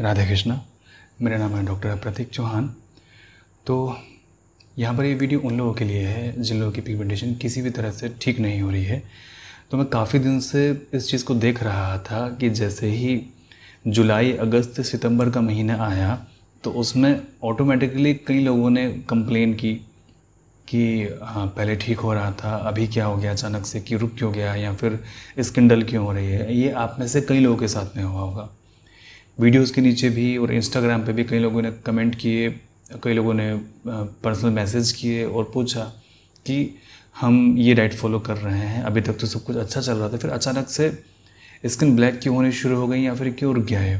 राधे कृष्णा मेरा नाम है डॉक्टर प्रतीक चौहान तो यहाँ पर ये वीडियो उन लोगों के लिए है जिन लोगों की पिगमेंटेशन किसी भी तरह से ठीक नहीं हो रही है तो मैं काफ़ी दिन से इस चीज़ को देख रहा था कि जैसे ही जुलाई अगस्त सितंबर का महीना आया तो उसमें ऑटोमेटिकली कई लोगों ने कंप्लेन की कि हाँ पहले ठीक हो रहा था अभी क्या हो गया अचानक से कि रुक क्यों गया या फिर स्किंडल क्यों हो रही है ये आप में से कई लोगों के साथ में हुआ होगा वीडियोस के नीचे भी और इंस्टाग्राम पे भी कई लोगों ने कमेंट किए कई लोगों ने पर्सनल मैसेज किए और पूछा कि हम ये डाइट फॉलो कर रहे हैं अभी तक तो सब कुछ अच्छा चल रहा था फिर अचानक से स्किन ब्लैक क्यों होनी शुरू हो गई या फिर क्यों रुक गया है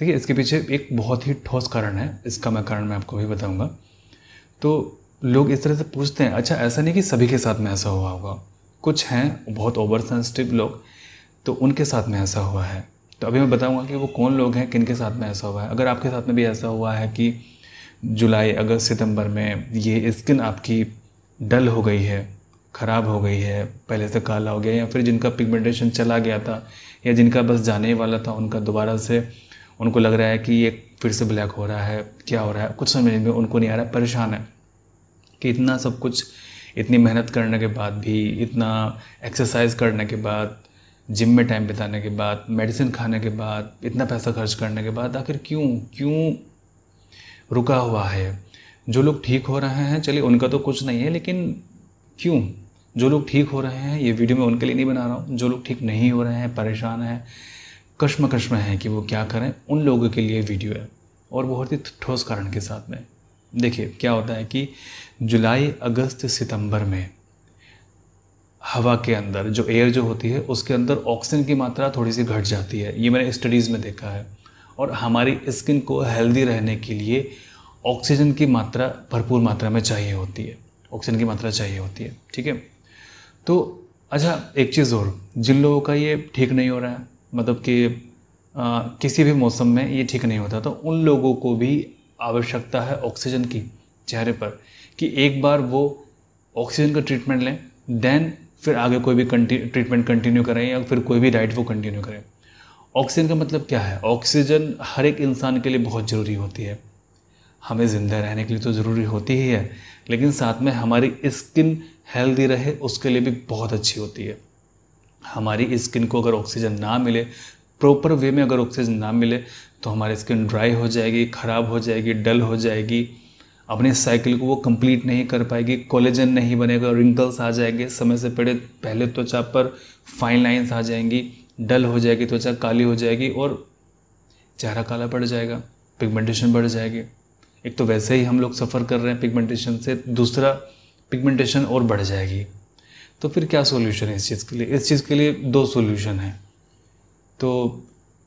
देखिए इसके पीछे एक बहुत ही ठोस कारण है इसका मैं कारण मैं आपको भी बताऊँगा तो लोग इस तरह से पूछते हैं अच्छा ऐसा नहीं कि सभी के साथ में ऐसा हुआ होगा कुछ हैं बहुत ओवर सेंसिटिव लोग तो उनके साथ में ऐसा हुआ है तो अभी मैं बताऊंगा कि वो कौन लोग हैं किन के साथ में ऐसा हुआ है अगर आपके साथ में भी ऐसा हुआ है कि जुलाई अगस्त सितंबर में ये स्किन आपकी डल हो गई है ख़राब हो गई है पहले से काला हो गया या फिर जिनका पिगमेंटेशन चला गया था या जिनका बस जाने वाला था उनका दोबारा से उनको लग रहा है कि ये फिर से ब्लैक हो रहा है क्या हो रहा है कुछ समझ में उनको नहीं आ रहा है परेशान है कि इतना सब कुछ इतनी मेहनत करने के बाद भी इतना एक्सरसाइज करने के बाद जिम में टाइम बिताने के बाद मेडिसिन खाने के बाद इतना पैसा खर्च करने के बाद आखिर क्यों क्यों रुका हुआ है जो लोग ठीक हो रहे हैं चलिए उनका तो कुछ नहीं है लेकिन क्यों जो लोग ठीक हो रहे हैं ये वीडियो मैं उनके लिए नहीं बना रहा हूँ जो लोग ठीक नहीं हो रहे हैं परेशान हैं कश्म कश्म हैं कि वो क्या करें उन लोगों के लिए वीडियो है और बहुत ही ठोस कारण के साथ में देखिए क्या होता है कि जुलाई अगस्त सितंबर में हवा के अंदर जो एयर जो होती है उसके अंदर ऑक्सीजन की मात्रा थोड़ी सी घट जाती है ये मैंने स्टडीज़ में देखा है और हमारी स्किन को हेल्दी रहने के लिए ऑक्सीजन की मात्रा भरपूर मात्रा में चाहिए होती है ऑक्सीजन की मात्रा चाहिए होती है ठीक है तो अच्छा एक चीज़ और जिन लोगों का ये ठीक नहीं हो रहा है मतलब कि आ, किसी भी मौसम में ये ठीक नहीं होता तो उन लोगों को भी आवश्यकता है ऑक्सीजन की चेहरे पर कि एक बार वो ऑक्सीजन का ट्रीटमेंट लें देन फिर आगे कोई भी ट्रीटमेंट कंटिन्यू करें या फिर कोई भी डाइट वो कंटिन्यू करें ऑक्सीजन का मतलब क्या है ऑक्सीजन हर एक इंसान के लिए बहुत ज़रूरी होती है हमें ज़िंदा रहने के लिए तो ज़रूरी होती ही है लेकिन साथ में हमारी स्किन हेल्दी रहे उसके लिए भी बहुत अच्छी होती है हमारी स्किन को अगर ऑक्सीजन ना मिले प्रॉपर वे में अगर ऑक्सीजन ना मिले तो हमारी स्किन ड्राई हो जाएगी ख़राब हो जाएगी डल हो जाएगी अपने साइकिल को वो कंप्लीट नहीं कर पाएगी कोलेजन नहीं बनेगा रिंकल्स आ जाएंगे समय से पहले पहले त्वचा पर फाइन लाइन्स आ जाएंगी डल हो जाएगी त्वचा काली हो जाएगी और चेहरा काला पड़ जाएगा पिगमेंटेशन बढ़ जाएगी एक तो वैसे ही हम लोग सफ़र कर रहे हैं पिगमेंटेशन से दूसरा पिगमेंटेशन और बढ़ जाएगी तो फिर क्या सोल्यूशन है इस चीज़ के लिए इस चीज़ के लिए दो सोल्यूशन हैं तो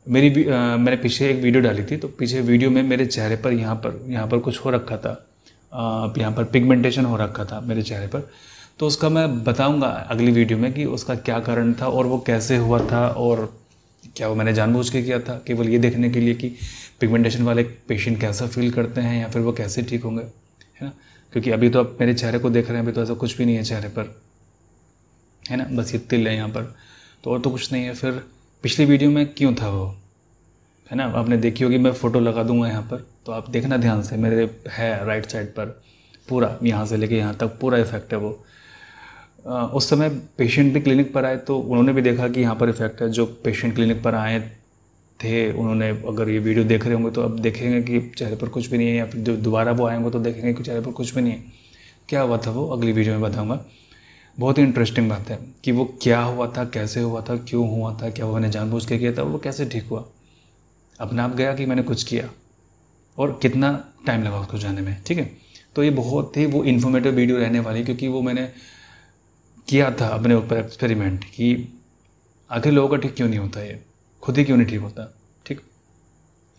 मेरी आ, मैंने पीछे एक वीडियो डाली थी तो पीछे वीडियो में मेरे चेहरे पर यहाँ पर यहाँ पर कुछ हो रखा था यहाँ पर पिगमेंटेशन हो रखा था मेरे चेहरे पर तो उसका मैं बताऊंगा अगली वीडियो में कि उसका क्या कारण था और वो कैसे हुआ था और क्या वो मैंने जानबूझ के किया था केवल ये देखने के लिए कि पिगमेंटेशन वाले पेशेंट कैसा फील करते हैं या फिर वो कैसे ठीक होंगे है ना क्योंकि अभी तो आप मेरे चेहरे को देख रहे हैं अभी तो ऐसा कुछ भी नहीं है चेहरे पर है ना बस ये तिल है यहाँ पर तो और तो कुछ नहीं है फिर पिछली वीडियो में क्यों था वो है ना आपने देखी होगी मैं फ़ोटो लगा दूंगा यहाँ पर तो आप देखना ध्यान से मेरे है राइट साइड पर पूरा यहाँ से लेके यहाँ तक पूरा इफेक्ट है वो आ, उस समय पेशेंट भी क्लिनिक पर आए तो उन्होंने भी देखा कि यहाँ पर इफेक्ट है जो पेशेंट क्लिनिक पर आए थे उन्होंने अगर ये वीडियो देख रहे होंगे तो अब देखेंगे कि चेहरे पर कुछ भी नहीं है या फिर जो दोबारा वो आएंगे तो देखेंगे कि चेहरे पर कुछ भी नहीं है क्या हुआ था वो अगली वीडियो में बताऊँगा बहुत ही इंटरेस्टिंग बात है कि वो क्या हुआ था कैसे हुआ था क्यों हुआ था क्या वो मैंने जानबूझ के किया था वो कैसे ठीक हुआ अपने आप गया कि मैंने कुछ किया और कितना टाइम लगा उसको जाने में ठीक है तो ये बहुत ही वो इन्फॉर्मेटिव वीडियो रहने वाली क्योंकि वो मैंने किया था अपने ऊपर एक्सपेरिमेंट कि आखिर लोगों का ठीक क्यों नहीं होता ये खुद ही क्यों नहीं ठीक होता ठीक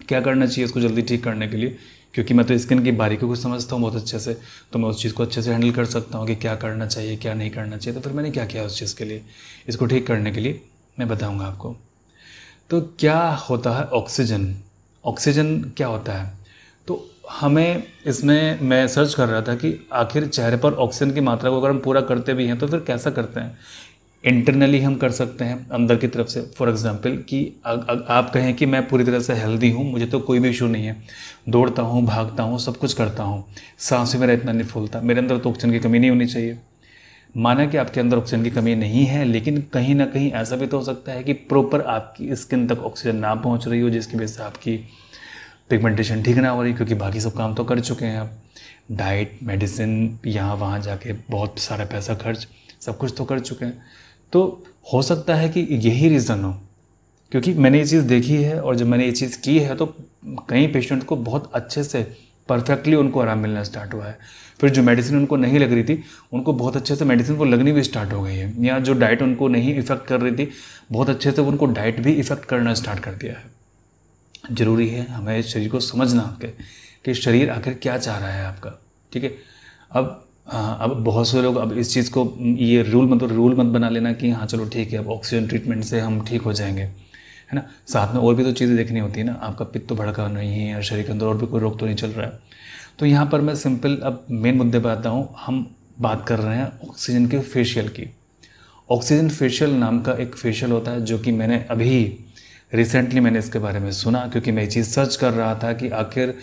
क्या करना चाहिए इसको जल्दी ठीक करने के लिए क्योंकि मैं तो स्किन की बारीकी को समझता हूँ बहुत अच्छे से तो मैं उस चीज़ को अच्छे से हैंडल कर सकता हूँ कि क्या करना चाहिए क्या नहीं करना चाहिए तो फिर मैंने क्या किया उस चीज़ के लिए इसको ठीक करने के लिए मैं बताऊँगा आपको तो क्या होता है ऑक्सीजन ऑक्सीजन क्या होता है तो हमें इसमें मैं सर्च कर रहा था कि आखिर चेहरे पर ऑक्सीजन की मात्रा को अगर हम पूरा करते भी हैं तो फिर कैसा करते हैं इंटरनली हम कर सकते हैं अंदर की तरफ से फॉर एग्ज़ाम्पल कि आप कहें कि मैं पूरी तरह से हेल्दी हूँ मुझे तो कोई भी इशू नहीं है दौड़ता हूँ भागता हूँ सब कुछ करता हूँ सांस भी मेरा इतना नहीं फूलता मेरे अंदर तो ऑक्सीजन की कमी नहीं होनी चाहिए माना कि आपके अंदर ऑक्सीजन की कमी नहीं है लेकिन कहीं ना कहीं ऐसा भी तो हो सकता है कि प्रॉपर आपकी स्किन तक ऑक्सीजन ना पहुंच रही हो जिसकी वजह से आपकी पिगमेंटेशन ठीक ना हो रही क्योंकि बाकी सब काम तो कर चुके हैं आप डाइट मेडिसिन यहाँ वहाँ जाके बहुत सारा पैसा खर्च सब कुछ तो कर चुके हैं तो हो सकता है कि यही रीज़न हो क्योंकि मैंने ये चीज़ देखी है और जब मैंने ये चीज़ की है तो कई पेशेंट को बहुत अच्छे से परफेक्टली उनको आराम मिलना स्टार्ट हुआ है फिर जो मेडिसिन उनको नहीं लग रही थी उनको बहुत अच्छे से मेडिसिन वो लगनी भी स्टार्ट हो गई है या जो डाइट उनको नहीं इफ़ेक्ट कर रही थी बहुत अच्छे से उनको डाइट भी इफ़ेक्ट करना स्टार्ट कर दिया है ज़रूरी है हमें शरीर को समझना आपके कि शरीर आखिर क्या चाह रहा है आपका ठीक है अब आ, अब बहुत से लोग अब इस चीज़ को ये रूल मतलब रूल मत बना लेना कि हाँ चलो ठीक है अब ऑक्सीजन ट्रीटमेंट से हम ठीक हो जाएंगे है ना साथ में और भी तो चीज़ें देखनी होती है ना आपका पित्त तो भड़का नहीं है या शरीर के अंदर और भी कोई रोग तो नहीं चल रहा है तो यहाँ पर मैं सिंपल अब मेन मुद्दे पर आता हूँ हम बात कर रहे हैं ऑक्सीजन के फेशियल की ऑक्सीजन फेशियल नाम का एक फेशियल होता है जो कि मैंने अभी रिसेंटली मैंने इसके बारे में सुना क्योंकि मैं ये चीज़ सर्च कर रहा था कि आखिर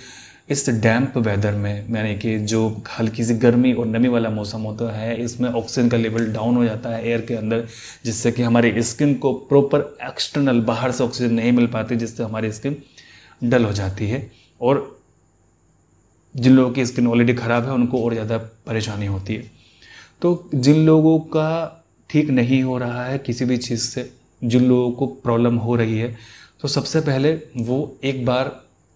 इस डैम्प वेदर में यानी कि जो हल्की सी गर्मी और नमी वाला मौसम होता है इसमें ऑक्सीजन का लेवल डाउन हो जाता है एयर के अंदर जिससे कि हमारी स्किन को प्रॉपर एक्सटर्नल बाहर से ऑक्सीजन नहीं मिल पाती जिससे हमारी स्किन डल हो जाती है और जिन लोगों की स्किन ऑलरेडी ख़राब है उनको और ज़्यादा परेशानी होती है तो जिन लोगों का ठीक नहीं हो रहा है किसी भी चीज़ से जिन लोगों को प्रॉब्लम हो रही है तो सबसे पहले वो एक बार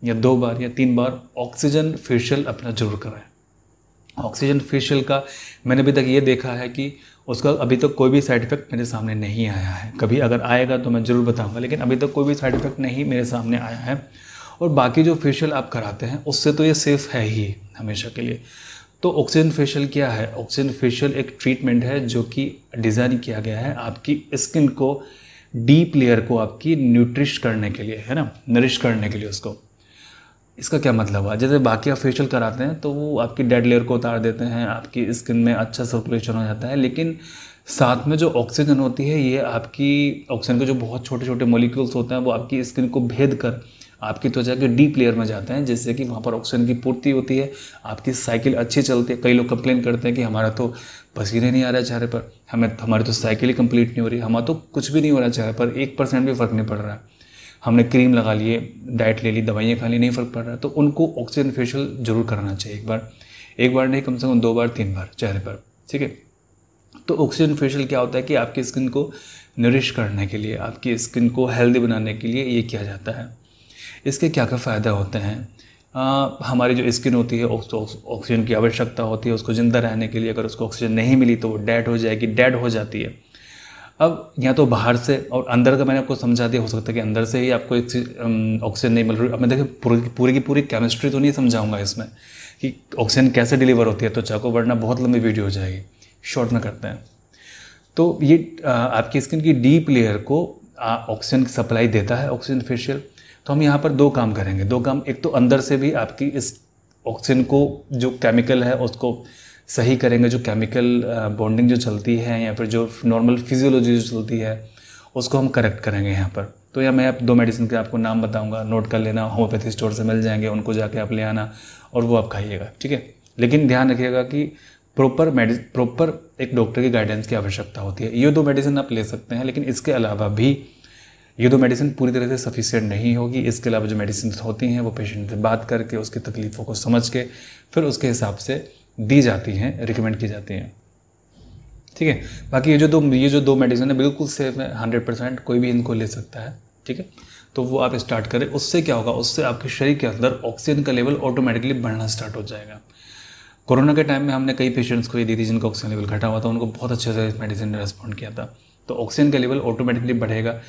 या दो बार या तीन बार ऑक्सीजन फेशियल अपना जरूर कराएं ऑक्सीजन फेशियल का मैंने अभी तक ये देखा है कि उसका अभी तक तो कोई भी साइड इफेक्ट मेरे सामने नहीं आया है कभी अगर आएगा तो मैं ज़रूर बताऊंगा लेकिन अभी तक तो कोई भी साइड इफेक्ट नहीं मेरे सामने आया है और बाकी जो फेशियल आप कराते हैं उससे तो ये सेफ़ है ही हमेशा के लिए तो ऑक्सीजन फेशियल क्या है ऑक्सीजन फेशियल एक ट्रीटमेंट है जो कि डिज़ाइन किया गया है आपकी स्किन को डीप लेयर को आपकी न्यूट्रिश करने के लिए है ना नरिश करने के लिए उसको इसका क्या मतलब हुआ जैसे बाकी आप फेशियल कराते हैं तो वो आपकी डेड लेयर को उतार देते हैं आपकी स्किन में अच्छा सर्कुलेशन हो जाता है लेकिन साथ में जो ऑक्सीजन होती है ये आपकी ऑक्सीजन के जो बहुत छोटे छोटे मोलिक्यूल्स होते हैं वो आपकी स्किन को भेद कर आपकी त्वचा के डीप लेयर में जाते हैं जिससे कि वहाँ पर ऑक्सीजन की पूर्ति होती है आपकी साइकिल अच्छी चलती है कई लोग कंप्लेन करते हैं कि हमारा तो पसीने नहीं आ रहा है चेहरे पर हमें हमारी तो साइकिल ही कंप्लीट नहीं हो रही हमारा तो कुछ भी नहीं हो रहा है चेहरे पर एक परसेंट भी फर्क नहीं पड़ रहा है हमने क्रीम लगा लिए डाइट ले ली दवाइयाँ खा ली नहीं फ़र्क पड़ रहा तो उनको ऑक्सीजन फेशियल ज़रूर कराना चाहिए एक बार एक बार नहीं कम से कम दो बार तीन बार चेहरे पर ठीक है तो ऑक्सीजन फेशियल क्या होता है कि आपकी स्किन को नरिश करने के लिए आपकी स्किन को हेल्दी बनाने के लिए ये किया जाता है इसके क्या क्या फ़ायदा होते हैं आ, हमारी जो स्किन होती है ऑक्सीजन की आवश्यकता होती है उसको ज़िंदा रहने के लिए अगर उसको ऑक्सीजन नहीं मिली तो वो डेड हो जाएगी डेड हो जाती है अब या तो बाहर से और अंदर का मैंने आपको समझा दिया हो सकता है कि अंदर से ही आपको एक चीज़ ऑक्सीजन नहीं मिल रही अब मैं देखिए पूरी पूरी की पूरी केमिस्ट्री तो नहीं समझाऊंगा इसमें कि ऑक्सीजन कैसे डिलीवर होती है तो चाको वरना बहुत लंबी वीडियो हो जाएगी शॉर्ट में करते हैं तो ये आपकी स्किन की डीप लेयर को ऑक्सीजन की सप्लाई देता है ऑक्सीजन फेशियल तो हम यहाँ पर दो काम करेंगे दो काम एक तो अंदर से भी आपकी इस ऑक्सीजन को जो केमिकल है उसको सही करेंगे जो केमिकल बॉन्डिंग uh, जो चलती है या फिर जो नॉर्मल फिजियोलॉजी जो चलती है उसको हम करेक्ट करेंगे यहाँ पर तो या मैं आप दो मेडिसिन के आपको नाम बताऊंगा नोट कर लेना होम्योपैथी स्टोर से मिल जाएंगे उनको जाके आप ले आना और वो आप खाइएगा ठीक है लेकिन ध्यान रखिएगा कि प्रॉपर मेडि प्रॉपर एक डॉक्टर की गाइडेंस की आवश्यकता होती है ये दो मेडिसिन आप ले सकते हैं लेकिन इसके अलावा भी ये दो मेडिसिन पूरी तरह से सफिशियंट नहीं होगी इसके अलावा जो मेडिसिन होती हैं वो पेशेंट से बात करके उसकी तकलीफ़ों को समझ के फिर उसके हिसाब से दी जाती हैं रिकमेंड की जाती हैं ठीक है बाकी ये जो दो ये जो दो मेडिसिन है बिल्कुल सेफ है हंड्रेड परसेंट कोई भी इनको ले सकता है ठीक है तो वो आप स्टार्ट करें उससे क्या होगा उससे आपके शरीर के अंदर ऑक्सीजन का लेवल ऑटोमेटिकली बढ़ना स्टार्ट हो जाएगा कोरोना के टाइम में हमने कई पेशेंट्स को ये दी थी जिनका ऑक्सीजन लेवल घटा हुआ था उनको बहुत अच्छे से इस मेडिसिन ने रेस्पॉन्ड किया था तो ऑक्सीजन का लेवल ऑटोमेटिकली बढ़ेगा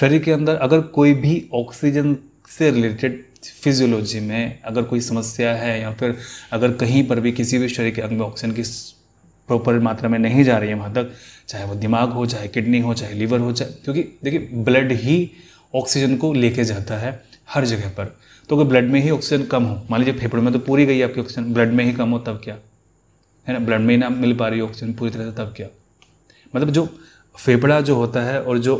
शरीर के अंदर अगर कोई भी ऑक्सीजन से रिलेटेड फिजियोलॉजी में अगर कोई समस्या है या फिर अगर कहीं पर भी किसी भी शरीर के अंग में ऑक्सीजन की प्रॉपर मात्रा में नहीं जा रही है वहाँ तक चाहे वो दिमाग हो चाहे किडनी हो चाहे लीवर हो चाहे क्योंकि देखिए ब्लड ही ऑक्सीजन को लेके जाता है हर जगह पर तो अगर ब्लड में ही ऑक्सीजन कम हो मान लीजिए फेफड़ों में तो पूरी गई आपकी ऑक्सीजन ब्लड में ही कम हो तब क्या है ना ब्लड में ही ना मिल पा रही ऑक्सीजन पूरी तरह से तब क्या मतलब जो फेफड़ा जो होता है और जो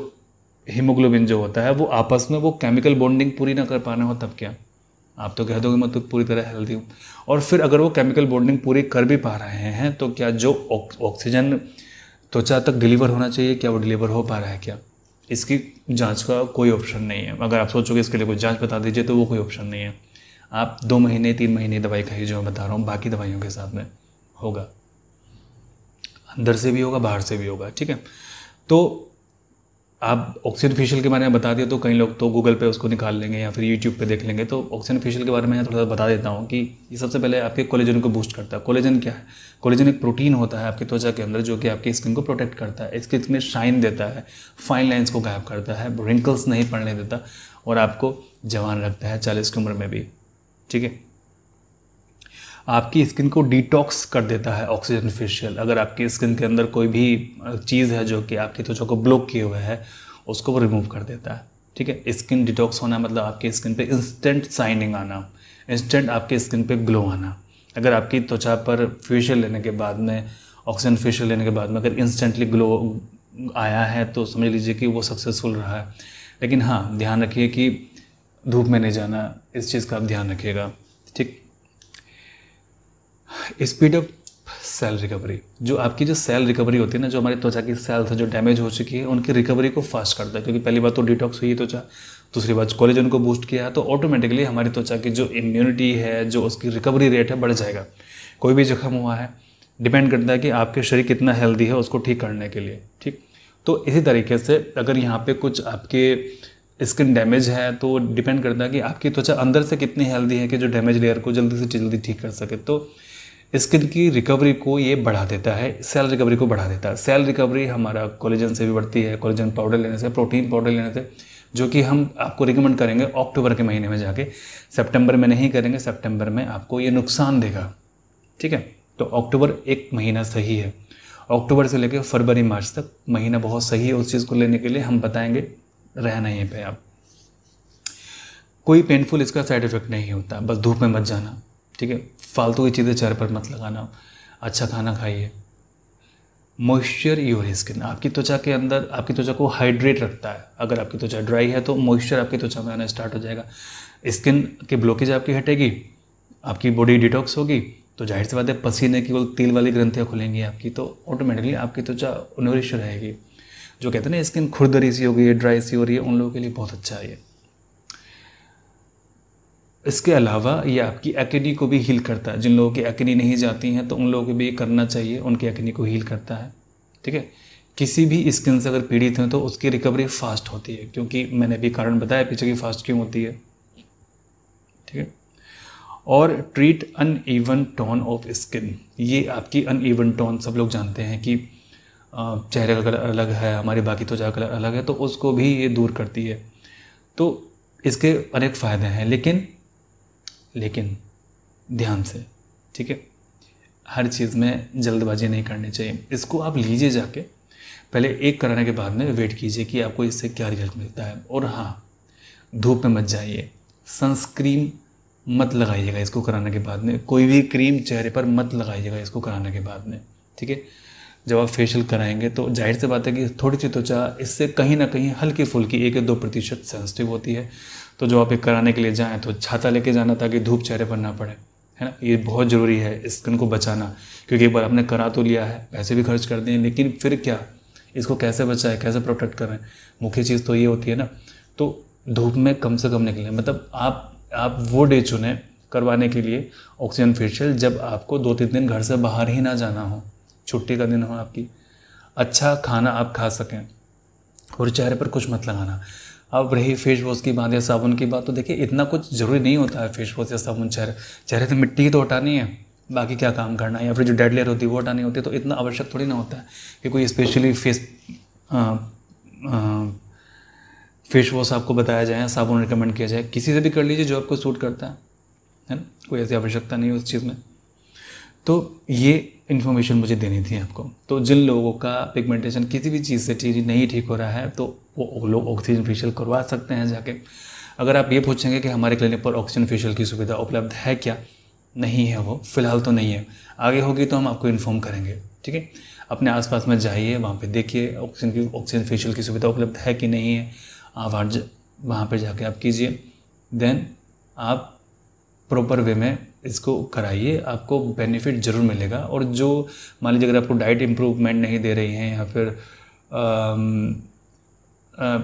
हीमोग्लोबिन जो होता है वो आपस में वो केमिकल बॉन्डिंग पूरी ना कर पाना हो तब क्या आप तो कह दोगे मैं तो पूरी तरह हेल्दी हूँ और फिर अगर वो केमिकल बॉन्डिंग पूरी कर भी पा रहे हैं तो क्या जो ऑक्सीजन त्वचा तक डिलीवर होना चाहिए क्या वो डिलीवर हो पा रहा है क्या इसकी जांच का कोई ऑप्शन नहीं है अगर आप सोचोगे इसके लिए कोई जांच बता दीजिए तो वो कोई ऑप्शन नहीं है आप दो महीने तीन महीने दवाई खाइए जो मैं बता रहा हूँ बाकी दवाइयों के साथ में होगा अंदर से भी होगा बाहर से भी होगा ठीक है तो आप ऑक्सीजन फेशियल के बारे में बता दिया तो कई लोग तो गूगल पे उसको निकाल लेंगे या फिर यूट्यूब पे देख लेंगे तो ऑक्सीजन फेशियल के बारे में मैं थोड़ा सा बता देता हूँ कि ये सबसे पहले आपके कोलेजन को बूस्ट करता है कोलेजन क्या है कोलेजन एक प्रोटीन होता है आपकी त्वचा के अंदर जो कि आपकी स्किन को प्रोटेक्ट करता है स्किन स्किन शाइन देता है फाइन लाइन्स को गायब करता है रिंकल्स नहीं पड़ने देता और आपको जवान रखता है चालीस की उम्र में भी ठीक है आपकी स्किन को डिटॉक्स कर देता है ऑक्सीजन फेशियल अगर आपकी स्किन के अंदर कोई भी चीज़ है जो कि आपकी त्वचा को ब्लॉक किए हुए है उसको वो रिमूव कर देता है ठीक है स्किन डिटॉक्स होना मतलब आपकी स्किन पे इंस्टेंट साइनिंग आना इंस्टेंट आपकी स्किन पे ग्लो आना अगर आपकी त्वचा पर फेशियल लेने के बाद में ऑक्सीजन फेशियल लेने के बाद में अगर इंस्टेंटली ग्लो आया है तो समझ लीजिए कि वो सक्सेसफुल रहा है लेकिन हाँ ध्यान रखिए कि धूप में नहीं जाना इस चीज़ का आप ध्यान रखिएगा ठीक स्पीड ऑफ सेल रिकवरी जो आपकी जो सेल रिकवरी होती है ना जो हमारी त्वचा की सेल्स है जो डैमेज हो चुकी है उनकी रिकवरी को फास्ट करता है क्योंकि पहली बात तो डिटॉक्स हुई त्वचा दूसरी बात कॉलेजन को बूस्ट किया तो ऑटोमेटिकली हमारी त्वचा की जो इम्यूनिटी है जो उसकी रिकवरी रेट है बढ़ जाएगा कोई भी जख्म हुआ है डिपेंड करता है कि आपके शरीर कितना हेल्दी है उसको ठीक करने के लिए ठीक तो इसी तरीके से अगर यहाँ पे कुछ आपके स्किन डैमेज है तो डिपेंड करता है कि आपकी त्वचा अंदर से कितनी हेल्दी है कि जो डैमेज लेयर को जल्दी से जल्दी ठीक कर सके तो स्किन की रिकवरी को ये बढ़ा देता है सेल रिकवरी को बढ़ा देता है सेल रिकवरी हमारा कोलेजन से भी बढ़ती है कोलेजन पाउडर लेने से प्रोटीन पाउडर लेने से जो कि हम आपको रिकमेंड करेंगे अक्टूबर के महीने में जाके सितंबर में नहीं करेंगे सितंबर में आपको ये नुकसान देगा ठीक है तो अक्टूबर एक महीना सही है अक्टूबर से लेकर फरवरी मार्च तक महीना बहुत सही है उस चीज़ को लेने के लिए हम बताएंगे रहना ही पे आप कोई पेनफुल इसका साइड इफेक्ट नहीं होता बस धूप में मत जाना ठीक है फालतू की चीज़ें चेहरे पर मत लगाना अच्छा खाना खाइए मॉइस्चर योर स्किन आपकी त्वचा के अंदर आपकी त्वचा को हाइड्रेट रखता है अगर आपकी त्वचा ड्राई है तो मॉइस्चर आपकी त्वचा में आना स्टार्ट हो जाएगा स्किन की ब्लॉकेज आपकी हटेगी आपकी बॉडी डिटॉक्स होगी तो जाहिर सी बात है पसीने की वो तिल वाली ग्रंथियाँ खुलेंगी आपकी तो ऑटोमेटिकली आपकी त्वचा नरिश रहेगी जो कहते हैं ना स्किन खुरदरी सी हो गई है ड्राई सी हो रही है उन लोगों के लिए बहुत अच्छा है इसके अलावा ये आपकी एक्नी को भी हील करता है जिन लोगों की एक्नी नहीं जाती हैं तो उन लोगों को भी ये करना चाहिए उनकी एक्नी को हील करता है ठीक है किसी भी स्किन से अगर पीड़ित हैं तो उसकी रिकवरी फास्ट होती है क्योंकि मैंने भी कारण बताया पीछे की फास्ट क्यों होती है ठीक है और treat uneven tone of skin ये आपकी अन ईवन टोन सब लोग जानते हैं कि चेहरे का कलर अलग है हमारी बाकी त्वचा का कलर अलग है तो उसको भी ये दूर करती है तो इसके अनेक फ़ायदे हैं लेकिन लेकिन ध्यान से ठीक है हर चीज़ में जल्दबाजी नहीं करनी चाहिए इसको आप लीजिए जाके पहले एक कराने के बाद में वेट कीजिए कि आपको इससे क्या रिजल्ट मिलता है और हाँ धूप में मत जाइए सनस्क्रीन मत लगाइएगा इसको कराने के बाद में कोई भी क्रीम चेहरे पर मत लगाइएगा इसको कराने के बाद में ठीक है जब आप फेशियल कराएंगे तो जाहिर सी बात है कि थोड़ी सी त्वचा इससे कहीं ना कहीं हल्की फुल्की एक या दो प्रतिशत सेंसिटिव होती है तो जो आप एक कराने के लिए जाएँ तो छाता लेके जाना ताकि धूप चेहरे पर ना पड़े है ना ये बहुत ज़रूरी है स्किन को बचाना क्योंकि एक बार आपने करा तो लिया है पैसे भी खर्च कर दिए लेकिन फिर क्या इसको कैसे बचाएं कैसे प्रोटेक्ट करें मुख्य चीज़ तो ये होती है ना तो धूप में कम से कम निकलें मतलब आप आप वो डे चुने करवाने के लिए ऑक्सीजन फेशियल जब आपको दो तीन दिन घर से बाहर ही ना जाना हो छुट्टी का दिन हो आपकी अच्छा खाना आप खा सकें और चेहरे पर कुछ मत लगाना अब रही फेस वॉश की बात या साबुन की बात तो देखिए इतना कुछ ज़रूरी नहीं होता है फेस वॉश या साबुन चेहरे चेहरे से मिट्टी तो हटानी है बाकी क्या काम करना है या फिर जो डेड लेयर होती है वो हटानी होती है तो इतना आवश्यक थोड़ी ना होता है कि कोई स्पेशली फेस फेस वॉश आपको बताया जाए साबुन रिकमेंड किया जाए किसी से भी कर लीजिए जो आपको सूट करता है है ना कोई ऐसी आवश्यकता नहीं है उस चीज़ में तो ये इन्फॉर्मेशन मुझे देनी थी आपको तो जिन लोगों का पिगमेंटेशन किसी भी चीज़ से ठीक नहीं ठीक हो रहा है तो वो लोग ऑक्सीजन फेशियल करवा सकते हैं जाके अगर आप ये पूछेंगे कि हमारे क्लिनिक पर ऑक्सीजन फेशियल की सुविधा उपलब्ध है क्या नहीं है वो फ़िलहाल तो नहीं है आगे होगी तो हम आपको इन्फॉर्म करेंगे ठीक है अपने आसपास में जाइए वहाँ पे देखिए ऑक्सीजन की ऑक्सीजन फेशियल की सुविधा उपलब्ध है कि नहीं है आप वहाँ पर जाके आप कीजिए देन आप प्रॉपर वे में इसको कराइए आपको बेनिफिट ज़रूर मिलेगा और जो मान लीजिए अगर आपको डाइट इम्प्रूवमेंट नहीं दे रही हैं या फिर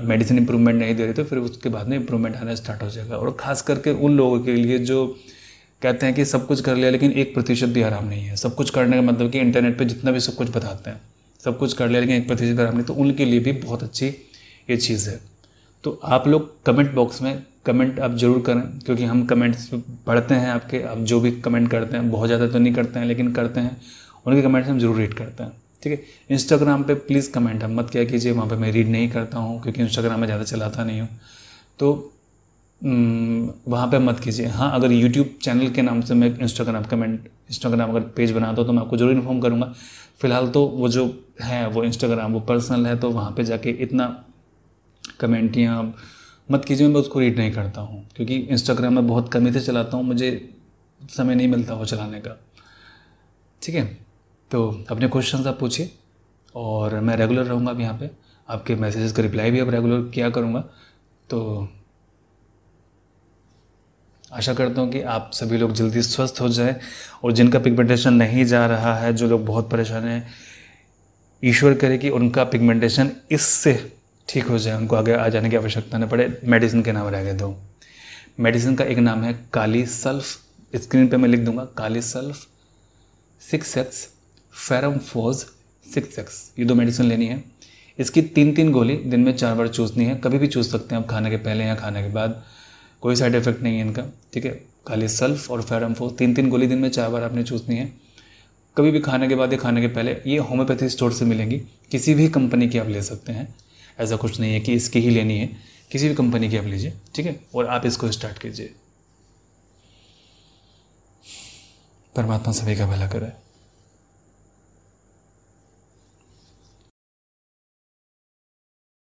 मेडिसिन इम्प्रूवमेंट नहीं दे रही तो फिर उसके बाद में इम्प्रूवमेंट आना स्टार्ट हो जाएगा और ख़ास करके उन लोगों के लिए जो कहते हैं कि सब कुछ कर लिया लेकिन एक प्रतिशत भी आराम नहीं है सब कुछ करने का मतलब कि इंटरनेट पर जितना भी सब कुछ बताते हैं सब कुछ कर लिया लेकिन एक प्रतिशत आराम नहीं तो उनके लिए भी बहुत अच्छी ये चीज़ है तो आप लोग कमेंट बॉक्स में कमेंट आप ज़रूर करें क्योंकि हम कमेंट्स पढ़ते हैं आपके आप जो भी कमेंट करते हैं बहुत ज़्यादा तो नहीं करते हैं लेकिन करते हैं उनके कमेंट्स हम ज़रूर रीड करते हैं ठीक है इंस्टाग्राम पे प्लीज़ कमेंट हम मत क्या कीजिए वहाँ पे मैं रीड नहीं करता हूँ क्योंकि इंस्टाग्राम में ज़्यादा चलाता नहीं हूँ तो वहाँ पे मत कीजिए हाँ अगर यूट्यूब चैनल के नाम से मैं इंस्टाग्राम कमेंट इंस्टाग्राम अगर पेज बनाता हूँ तो मैं आपको ज़रूर इन्फॉर्म करूँगा फ़िलहाल तो वो जो है वो इंस्टाग्राम वो पर्सनल है तो वहाँ पर जाके इतना कमेंट या मत कीजिए मैं उसको रीड नहीं करता हूँ क्योंकि इंस्टाग्राम मैं बहुत कमी से चलाता हूँ मुझे समय नहीं मिलता वो चलाने का ठीक है तो अपने क्वेश्चन आप पूछिए और मैं रेगुलर रहूँगा अब यहाँ पर आपके मैसेजेस का रिप्लाई भी अब रेगुलर किया करूँगा तो आशा करता हूँ कि आप सभी लोग जल्दी स्वस्थ हो जाए और जिनका पिगमेंटेशन नहीं जा रहा है जो लोग बहुत परेशान हैं ईश्वर करे कि उनका पिगमेंटेशन इससे ठीक हो जाए उनको आगे आ जाने की आवश्यकता न पड़े मेडिसिन के नाम रह गए दो मेडिसिन का एक नाम है काली सल्फ स्क्रीन पे मैं लिख दूंगा kali sulph six x ferrum phos six x ये दो मेडिसिन लेनी है इसकी तीन तीन गोली दिन में चार बार चूसनी है कभी भी चूस सकते हैं आप खाने के पहले या खाने के बाद कोई साइड इफेक्ट नहीं है इनका ठीक है काली सल्फ और फेरम फोज तीन तीन गोली दिन में चार बार आपने चूसनी है कभी भी खाने के बाद या खाने के पहले ये होम्योपैथी स्टोर से मिलेंगी किसी भी कंपनी की आप ले सकते हैं ऐसा कुछ नहीं है कि इसकी ही लेनी है किसी भी कंपनी की आप लीजिए ठीक है और आप इसको स्टार्ट कीजिए परमात्मा सभी का भला करे